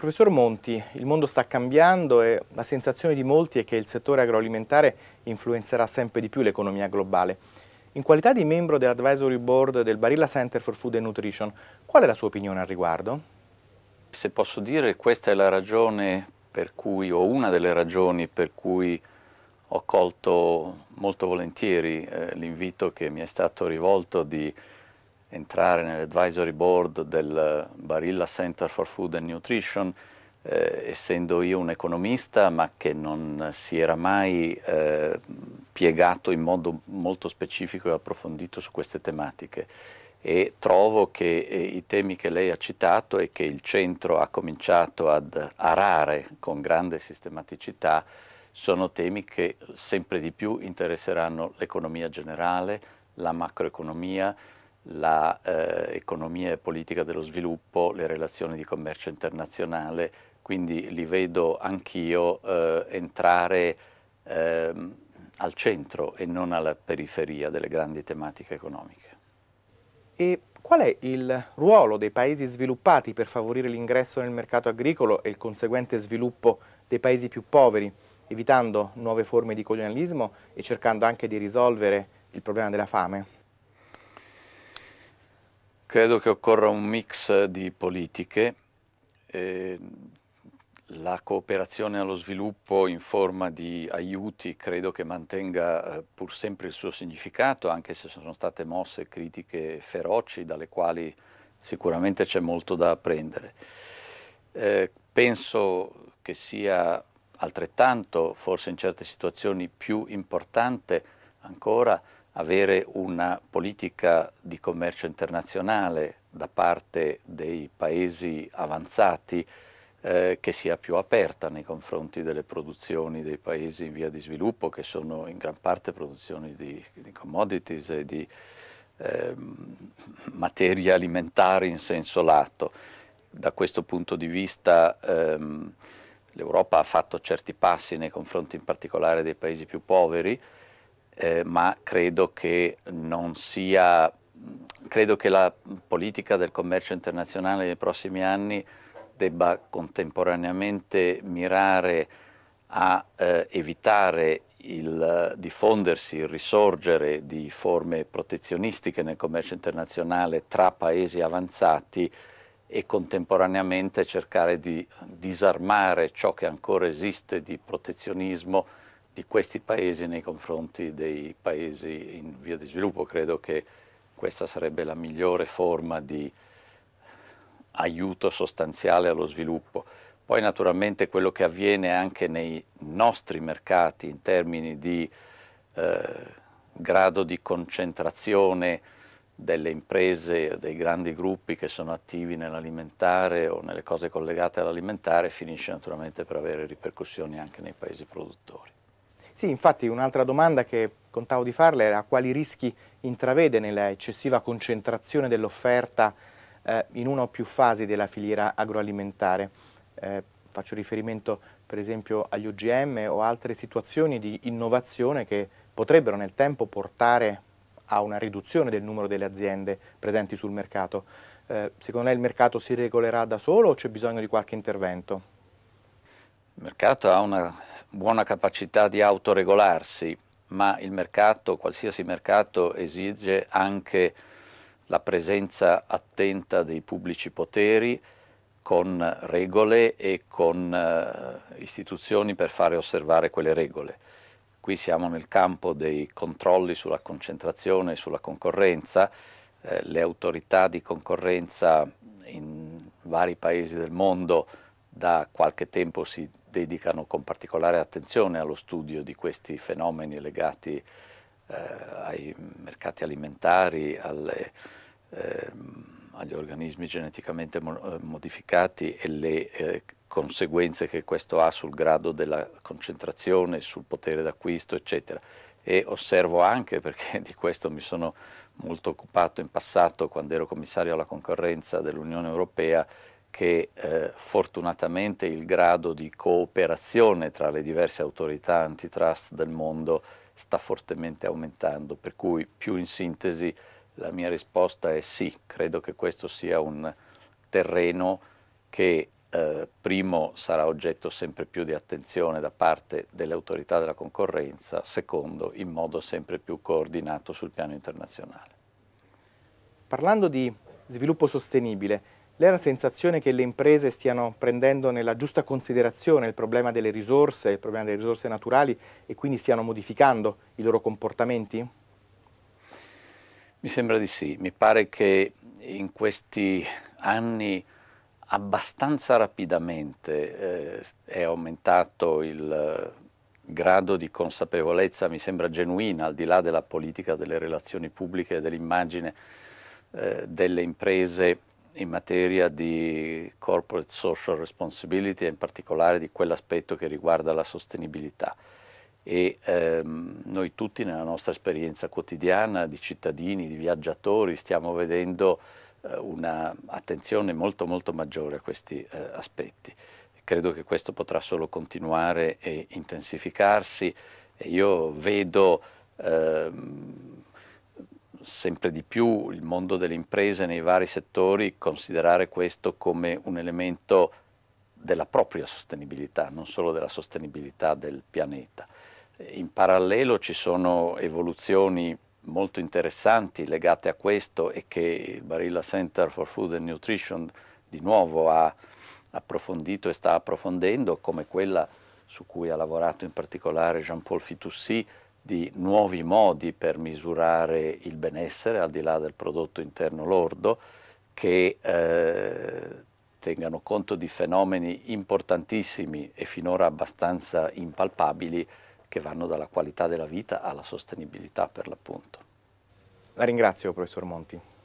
Professor Monti, il mondo sta cambiando e la sensazione di molti è che il settore agroalimentare influenzerà sempre di più l'economia globale. In qualità di membro dell'advisory board del Barilla Center for Food and Nutrition, qual è la sua opinione al riguardo? Se posso dire, questa è la ragione per cui, o una delle ragioni per cui ho colto molto volentieri eh, l'invito che mi è stato rivolto di entrare nell'advisory board del Barilla Center for Food and Nutrition, eh, essendo io un economista ma che non si era mai eh, piegato in modo molto specifico e approfondito su queste tematiche e trovo che eh, i temi che lei ha citato e che il centro ha cominciato ad arare con grande sistematicità sono temi che sempre di più interesseranno l'economia generale, la macroeconomia, l'economia eh, e politica dello sviluppo, le relazioni di commercio internazionale, quindi li vedo anch'io eh, entrare eh, al centro e non alla periferia delle grandi tematiche economiche. E qual è il ruolo dei paesi sviluppati per favorire l'ingresso nel mercato agricolo e il conseguente sviluppo dei paesi più poveri, evitando nuove forme di colonialismo e cercando anche di risolvere il problema della fame? Credo che occorra un mix di politiche, eh, la cooperazione allo sviluppo in forma di aiuti credo che mantenga eh, pur sempre il suo significato, anche se sono state mosse critiche feroci dalle quali sicuramente c'è molto da apprendere. Eh, penso che sia altrettanto, forse in certe situazioni più importante ancora, avere una politica di commercio internazionale da parte dei paesi avanzati eh, che sia più aperta nei confronti delle produzioni dei paesi in via di sviluppo, che sono in gran parte produzioni di, di commodities e di eh, materie alimentari in senso lato. Da questo punto di vista ehm, l'Europa ha fatto certi passi nei confronti in particolare dei paesi più poveri, eh, ma credo che non sia, credo che la politica del commercio internazionale nei prossimi anni debba contemporaneamente mirare a eh, evitare il diffondersi, il risorgere di forme protezionistiche nel commercio internazionale tra paesi avanzati e contemporaneamente cercare di disarmare ciò che ancora esiste di protezionismo di questi paesi nei confronti dei paesi in via di sviluppo. Credo che questa sarebbe la migliore forma di aiuto sostanziale allo sviluppo. Poi naturalmente quello che avviene anche nei nostri mercati in termini di eh, grado di concentrazione delle imprese, dei grandi gruppi che sono attivi nell'alimentare o nelle cose collegate all'alimentare finisce naturalmente per avere ripercussioni anche nei paesi produttori. Sì, infatti un'altra domanda che contavo di farle era quali rischi intravede nella eccessiva concentrazione dell'offerta eh, in una o più fasi della filiera agroalimentare. Eh, faccio riferimento per esempio agli OGM o altre situazioni di innovazione che potrebbero nel tempo portare a una riduzione del numero delle aziende presenti sul mercato. Eh, secondo lei il mercato si regolerà da solo o c'è bisogno di qualche intervento? Il mercato ha una buona capacità di autoregolarsi, ma il mercato, qualsiasi mercato, esige anche la presenza attenta dei pubblici poteri con regole e con eh, istituzioni per fare osservare quelle regole. Qui siamo nel campo dei controlli sulla concentrazione e sulla concorrenza, eh, le autorità di concorrenza in vari paesi del mondo da qualche tempo si dedicano con particolare attenzione allo studio di questi fenomeni legati eh, ai mercati alimentari, alle, eh, agli organismi geneticamente eh, modificati e le eh, conseguenze che questo ha sul grado della concentrazione, sul potere d'acquisto, eccetera. E osservo anche, perché di questo mi sono molto occupato in passato quando ero commissario alla concorrenza dell'Unione Europea, che eh, fortunatamente il grado di cooperazione tra le diverse autorità antitrust del mondo sta fortemente aumentando, per cui più in sintesi la mia risposta è sì, credo che questo sia un terreno che eh, primo sarà oggetto sempre più di attenzione da parte delle autorità della concorrenza, secondo in modo sempre più coordinato sul piano internazionale. Parlando di sviluppo sostenibile, lei ha la sensazione che le imprese stiano prendendo nella giusta considerazione il problema delle risorse, il problema delle risorse naturali e quindi stiano modificando i loro comportamenti? Mi sembra di sì, mi pare che in questi anni abbastanza rapidamente eh, è aumentato il eh, grado di consapevolezza, mi sembra genuina, al di là della politica, delle relazioni pubbliche, e dell'immagine eh, delle imprese in materia di corporate social responsibility e in particolare di quell'aspetto che riguarda la sostenibilità. E ehm, noi tutti nella nostra esperienza quotidiana di cittadini, di viaggiatori, stiamo vedendo eh, un'attenzione molto molto maggiore a questi eh, aspetti. Credo che questo potrà solo continuare e intensificarsi. E io vedo ehm, sempre di più il mondo delle imprese nei vari settori considerare questo come un elemento della propria sostenibilità, non solo della sostenibilità del pianeta. In parallelo ci sono evoluzioni molto interessanti legate a questo e che il Barilla Center for Food and Nutrition di nuovo ha approfondito e sta approfondendo, come quella su cui ha lavorato in particolare Jean-Paul Fitoussi, di nuovi modi per misurare il benessere al di là del prodotto interno lordo che eh, tengano conto di fenomeni importantissimi e finora abbastanza impalpabili che vanno dalla qualità della vita alla sostenibilità per l'appunto. La ringrazio professor Monti.